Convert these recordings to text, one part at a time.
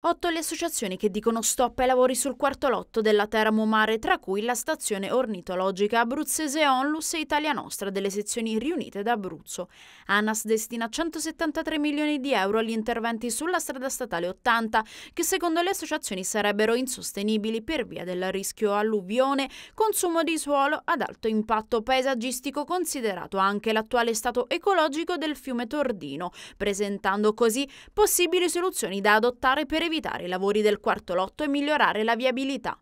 Otto le associazioni che dicono stop ai lavori sul quarto lotto della Teramo Mare, tra cui la stazione ornitologica abruzzese Onlus e Italia Nostra delle sezioni riunite d'Abruzzo. ANAS destina 173 milioni di euro agli interventi sulla strada statale 80, che secondo le associazioni sarebbero insostenibili per via del rischio alluvione, consumo di suolo ad alto impatto paesaggistico considerato anche l'attuale stato ecologico del fiume Tordino, presentando così possibili soluzioni da adottare per evitare evitare i lavori del quarto lotto e migliorare la viabilità.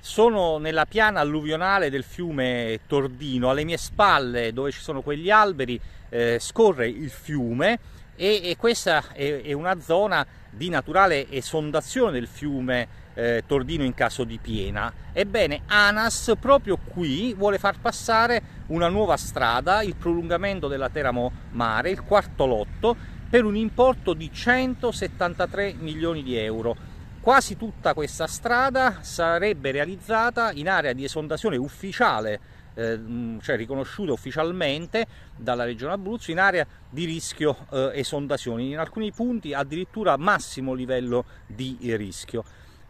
Sono nella piana alluvionale del fiume Tordino, alle mie spalle dove ci sono quegli alberi eh, scorre il fiume e, e questa è, è, una zona di naturale esondazione del fiume eh, Tordino in caso di piena. Ebbene, ANAS proprio qui vuole far passare una nuova strada, il prolungamento della Teramo Mare, il quarto lotto, per un importo di 173 milioni di euro. Quasi tutta questa strada sarebbe realizzata in area di esondazione ufficiale, eh, cioè riconosciuta ufficialmente dalla Regione Abruzzo, in area di rischio eh, esondazione, in alcuni punti addirittura massimo livello di rischio.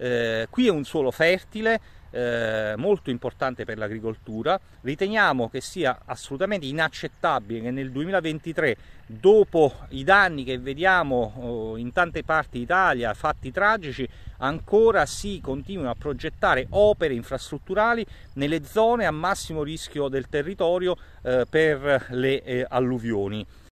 Eh, qui è un suolo fertile, eh, molto importante per l'agricoltura. Riteniamo che sia assolutamente inaccettabile che nel 2023, dopo i danni che vediamo oh, in tante parti d'Italia, fatti tragici, ancora si continuino a progettare opere infrastrutturali nelle zone a massimo rischio del territorio eh, per le eh, alluvioni.